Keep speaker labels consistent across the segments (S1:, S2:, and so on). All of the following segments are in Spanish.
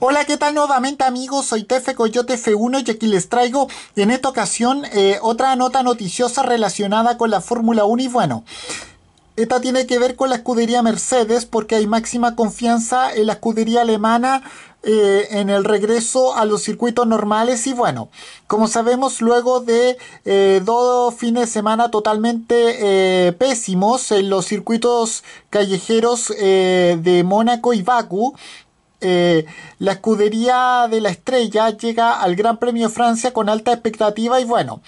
S1: Hola, ¿qué tal nuevamente amigos? Soy Tefe Coyote F1 y aquí les traigo en esta ocasión eh, otra nota noticiosa relacionada con la Fórmula 1 y bueno... Esta tiene que ver con la escudería Mercedes porque hay máxima confianza en la escudería alemana eh, en el regreso a los circuitos normales y bueno, como sabemos luego de eh, dos fines de semana totalmente pésimos en los circuitos callejeros de Mónaco y Baku. Eh, la escudería de la estrella llega al Gran Premio de Francia con alta expectativa y bueno,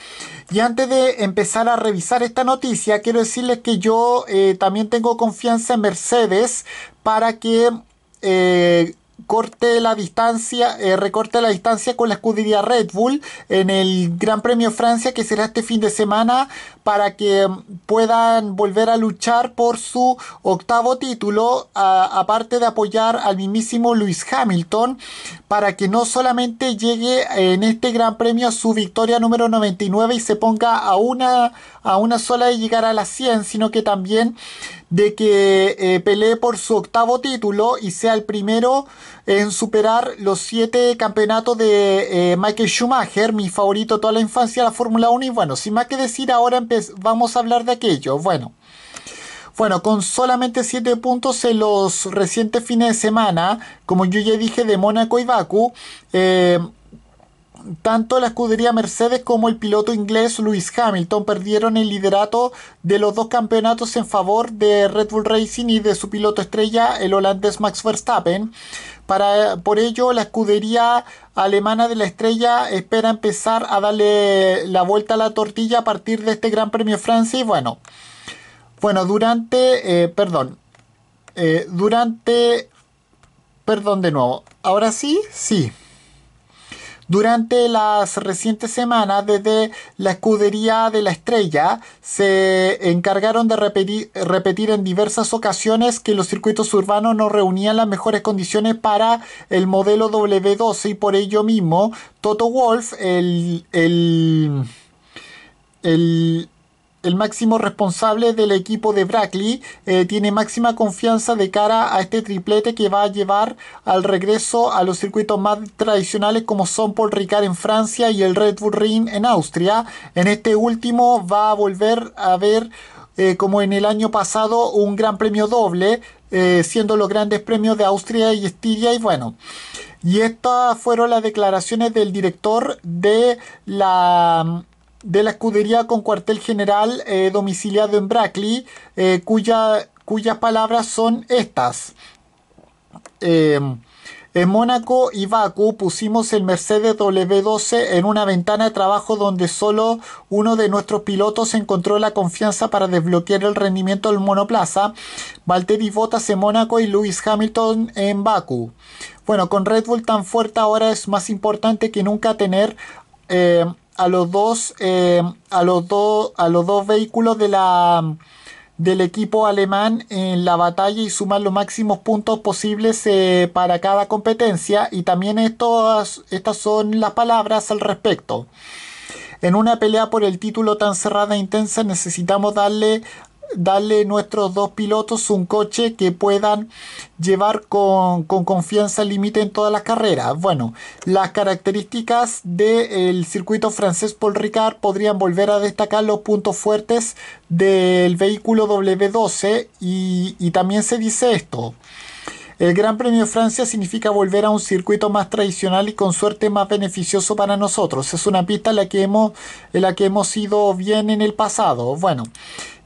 S1: y antes de empezar a revisar esta noticia, quiero decirles que yo eh, también tengo confianza en Mercedes para que... Eh, corte la distancia, eh, recorte la distancia con la escudería Red Bull en el Gran Premio Francia que será este fin de semana para que mm, puedan volver a luchar por su octavo título, aparte de apoyar al mismísimo Luis Hamilton, para que no solamente llegue en este Gran Premio a su victoria número 99 y se ponga a una, a una sola de llegar a las 100, sino que también de que eh, pelee por su octavo título y sea el primero en superar los siete campeonatos de eh, Michael Schumacher, mi favorito toda la infancia de la Fórmula 1. Y bueno, sin más que decir, ahora vamos a hablar de aquello. Bueno. Bueno, con solamente siete puntos en los recientes fines de semana, como yo ya dije, de Mónaco y Baku... Eh, tanto la escudería Mercedes como el piloto inglés Lewis Hamilton perdieron el liderato de los dos campeonatos en favor de Red Bull Racing y de su piloto estrella, el holandés Max Verstappen. Para, por ello, la escudería alemana de la estrella espera empezar a darle la vuelta a la tortilla a partir de este Gran Premio Francia. Y bueno, bueno durante, eh, perdón, eh, durante, perdón de nuevo, ahora sí, sí. Durante las recientes semanas, desde la escudería de la estrella, se encargaron de repetir, en diversas ocasiones que los circuitos urbanos no reunían las mejores condiciones para el modelo W12 y por ello mismo, Toto Wolf, el el máximo responsable del equipo de Brackley, eh, tiene máxima confianza de cara a este triplete que va a llevar al regreso a los circuitos más tradicionales como son Paul Ricard en Francia y el Red Bull Ring en Austria. En este último va a volver a ver eh, como en el año pasado un gran premio doble, eh, siendo los grandes premios de Austria y Estiria y bueno. Y estas fueron las declaraciones del director de la de la escudería con cuartel general eh, domiciliado en Brackley, eh, cuya, cuyas palabras son estas. Em, en Mónaco y Baku pusimos el Mercedes W12 en una ventana de trabajo donde solo uno de nuestros pilotos encontró la confianza para desbloquear el rendimiento del monoplaza. Valtteri Bottas en Mónaco y Lewis Hamilton en Baku. Bueno, con Red Bull tan fuerte ahora es más importante que nunca tener eh, a los dos eh, a los dos a los dos vehículos de la del equipo alemán en la batalla y sumar los máximos puntos posibles eh, para cada competencia y también estas son las palabras al respecto. En una pelea por el título tan cerrada e intensa necesitamos darle darle a nuestros dos pilotos un coche que puedan llevar con, confianza el límite en todas las carreras. Bueno, las características del circuito francés Paul Ricard podrían volver a destacar los puntos fuertes del vehículo W12 y, también se dice esto. El Gran Premio de Francia significa volver a un circuito más tradicional y con suerte más beneficioso para nosotros. Es una pista la que hemos, en la que hemos ido bien en el pasado. Bueno,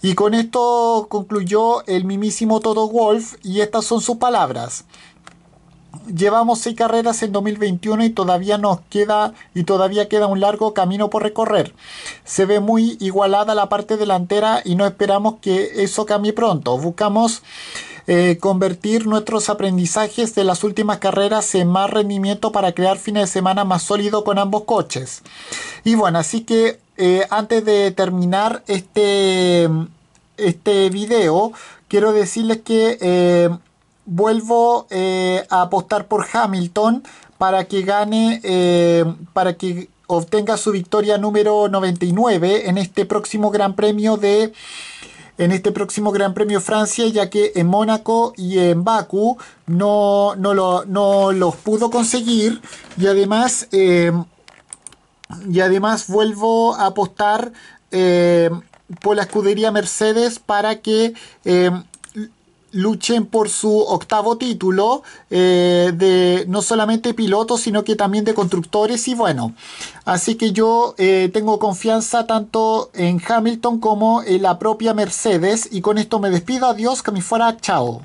S1: y con esto concluyó el mimísimo todo Wolf y estas son sus palabras. Llevamos seis carreras en 2021 y todavía nos queda y todavía queda un largo camino por recorrer. Se ve muy igualada la parte delantera y no esperamos que eso cambie pronto. Buscamos eh, convertir nuestros aprendizajes de las últimas carreras en más rendimiento para crear fines de semana más sólido con ambos coches. Y bueno, así que eh, antes de terminar este, este video, quiero decirles que eh, vuelvo a apostar por Hamilton para que gane, para que obtenga su victoria número 99 en este próximo Gran Premio de en este próximo Gran Premio Francia, ya que en Mónaco y en Bakú no, no, lo, no los pudo conseguir y además, eh, y además vuelvo a apostar eh, por la escudería Mercedes para que eh, luchen por su octavo título eh, de no solamente pilotos sino que también de constructores y bueno así que yo eh, tengo confianza tanto en Hamilton como en la propia Mercedes y con esto me despido adiós que me fuera chao